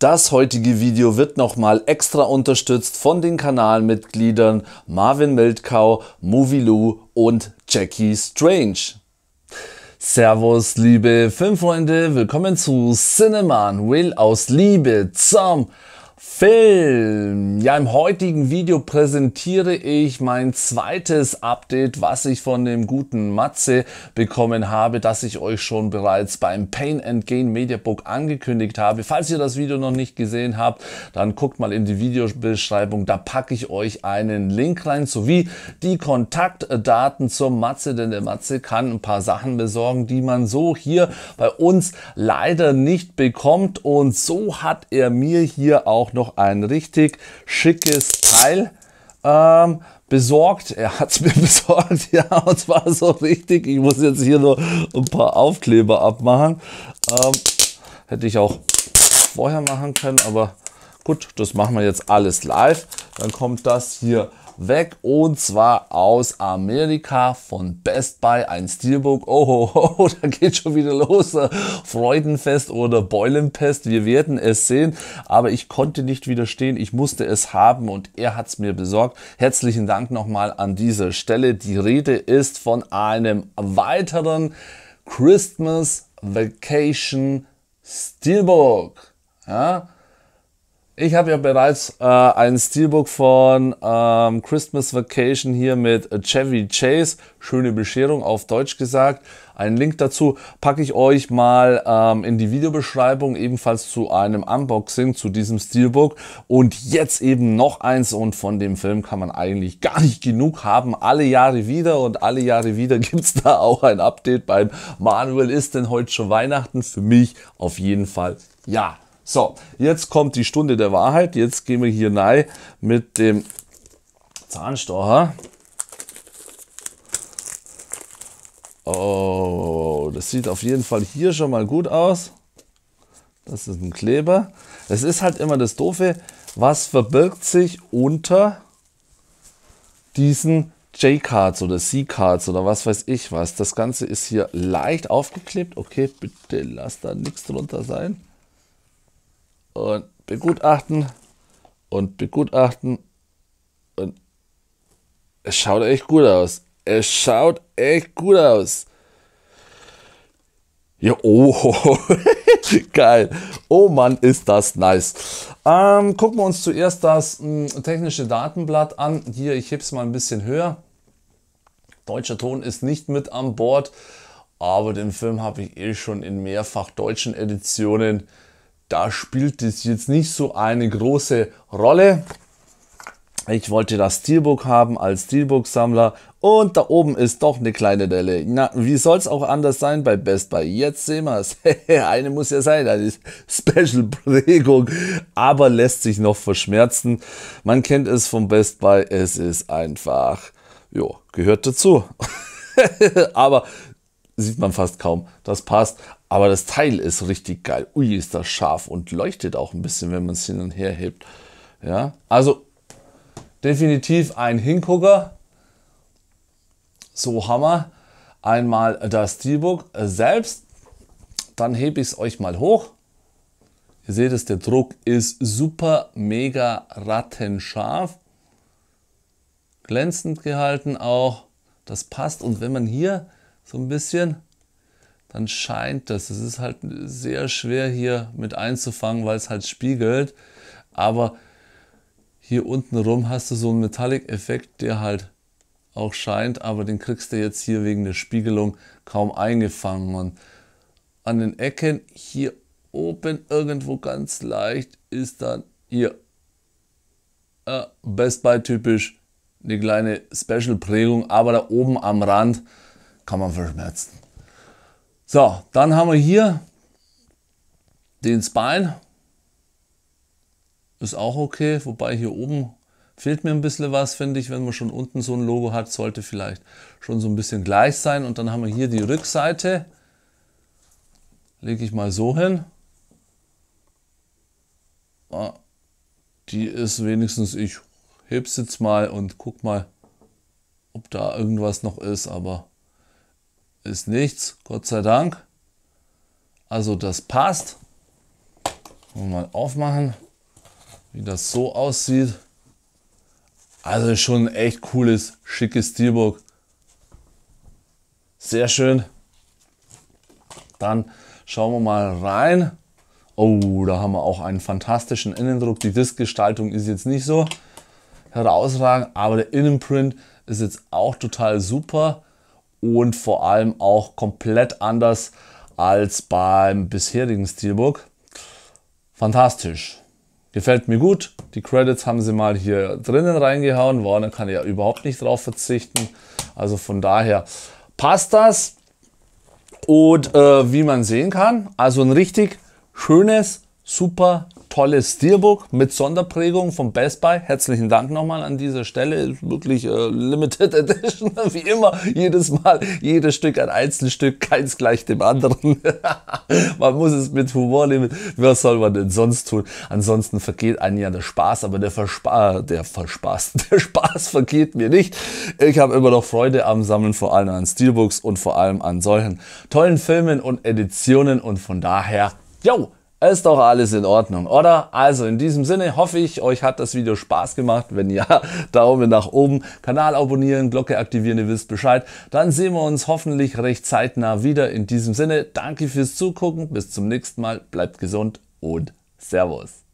Das heutige Video wird nochmal extra unterstützt von den Kanalmitgliedern Marvin Mildkau, Movie Lou und Jackie Strange. Servus, liebe Filmfreunde, willkommen zu Cinema Will aus Liebe zum Film. Ja, im heutigen Video präsentiere ich mein zweites Update, was ich von dem guten Matze bekommen habe, das ich euch schon bereits beim Pain and Gain Media Book angekündigt habe. Falls ihr das Video noch nicht gesehen habt, dann guckt mal in die Videobeschreibung, da packe ich euch einen Link rein, sowie die Kontaktdaten zur Matze, denn der Matze kann ein paar Sachen besorgen, die man so hier bei uns leider nicht bekommt und so hat er mir hier auch auch noch ein richtig schickes Teil ähm, besorgt. Er hat es mir besorgt, ja, und zwar so richtig. Ich muss jetzt hier nur ein paar Aufkleber abmachen. Ähm, hätte ich auch vorher machen können, aber gut, das machen wir jetzt alles live. Dann kommt das hier weg und zwar aus Amerika von Best Buy ein Steelbook. Oh, oh, oh da geht schon wieder los. Freudenfest oder Beulenpest, wir werden es sehen. Aber ich konnte nicht widerstehen, ich musste es haben und er hat es mir besorgt. Herzlichen Dank nochmal an dieser Stelle. Die Rede ist von einem weiteren Christmas Vacation Steelbook. Ja? ich habe ja bereits äh, ein Steelbook von ähm, Christmas Vacation hier mit Chevy Chase, schöne Bescherung auf Deutsch gesagt. Einen Link dazu packe ich euch mal ähm, in die Videobeschreibung, ebenfalls zu einem Unboxing zu diesem Steelbook. Und jetzt eben noch eins und von dem Film kann man eigentlich gar nicht genug haben. Alle Jahre wieder und alle Jahre wieder gibt es da auch ein Update beim Manuel ist denn heute schon Weihnachten? Für mich auf jeden Fall ja. So, jetzt kommt die Stunde der Wahrheit. Jetzt gehen wir hier rein mit dem Zahnstocher. Oh, das sieht auf jeden Fall hier schon mal gut aus. Das ist ein Kleber. Es ist halt immer das Doofe, was verbirgt sich unter diesen J-Cards oder C-Cards oder was weiß ich was. Das Ganze ist hier leicht aufgeklebt. Okay, bitte lass da nichts drunter sein und begutachten und begutachten und es schaut echt gut aus. Es schaut echt gut aus. Ja, oh, geil. Oh Mann, ist das nice. Ähm, gucken wir uns zuerst das m, hm, technische Datenblatt an. Hier, ich heb's mal ein bisschen höher. Deutscher Ton ist nicht mit an Bord, aber den Film habe ich eh schon in mehrfach deutschen Editionen da spielt es jetzt nicht so eine große Rolle. Ich wollte das Steelbook haben als Steelbook-Sammler und da oben ist doch eine kleine Delle. Na, wie es auch anders sein bei Best Buy? Jetzt sehen wir es. eine muss ja sein, eine Special-Prägung, aber lässt sich noch verschmerzen. Man kennt es vom Best Buy, es ist einfach, jo, gehört dazu. aber sieht man fast kaum. Das passt. Aber das Teil ist richtig geil. Ui, ist das scharf und leuchtet auch ein bisschen, wenn man es hin und her hebt. Ja, also definitiv ein Hingucker. So Hammer. Einmal das Steelbook selbst. Dann hebe ich es euch mal hoch. Ihr seht es, der Druck ist super, mega rattenscharf. Glänzend gehalten auch. Das passt. Und wenn man hier so ein bisschen dann scheint das. Es ist halt sehr schwer hier mit einzufangen, weil es halt spiegelt. Aber hier unten rum hast du so einen Metallic-Effekt, der halt auch scheint, aber den kriegst du jetzt hier wegen der Spiegelung kaum eingefangen. Und an den Ecken hier oben irgendwo ganz leicht ist dann hier äh, Best Buy typisch eine kleine Special-Prägung, aber da oben am Rand kann man verschmerzen. So, dann haben wir hier den Spine. Ist auch okay, wobei hier oben fehlt mir ein bisschen was, finde ich. Wenn man schon unten so ein Logo hat, sollte vielleicht schon so ein bisschen gleich sein. Und dann haben wir hier die Rückseite. Lege ich mal so hin. Ah, die ist wenigstens, ich heb's jetzt mal und guck mal, ob da irgendwas noch ist, aber ist nichts, Gott sei Dank. Also das passt. mal aufmachen, wie das so aussieht. Also schon ein echt cooles, schickes Steelbook. Sehr schön. Dann schauen wir mal rein. Oh, da haben wir auch einen fantastischen Innendruck. Die Diskgestaltung ist jetzt nicht so herausragend, aber der Innenprint ist jetzt auch total super und vor allem auch komplett anders als beim bisherigen Steelbook. Fantastisch. Gefällt mir gut. Die Credits haben sie mal hier drinnen reingehauen. Warner kann ja überhaupt nicht drauf verzichten. Also von daher passt das. Und äh, wie man sehen kann, also ein richtig schönes, super tolles Steelbook mit Sonderprägung vom Best Buy. Herzlichen Dank nochmal an dieser Stelle. Wirklich äh, Limited Edition, wie immer. Jedes Mal, jedes Stück ein Einzelstück, keins gleich dem anderen. man muss es mit Humor nehmen. Was soll man denn sonst tun? Ansonsten vergeht einem ja der Spaß, aber der Verspa der Verspaß, der Spaß vergeht mir nicht. Ich habe immer noch Freude am Sammeln, vor allem an Steelbooks und vor allem an solchen tollen Filmen und Editionen und von daher, yo! Ist doch alles in Ordnung, oder? Also in diesem Sinne hoffe ich, euch hat das Video Spaß gemacht. Wenn ja, Daumen nach oben, Kanal abonnieren, Glocke aktivieren, ihr wisst Bescheid. Dann sehen wir uns hoffentlich recht zeitnah wieder. In diesem Sinne, danke fürs Zugucken, bis zum nächsten Mal, bleibt gesund und Servus.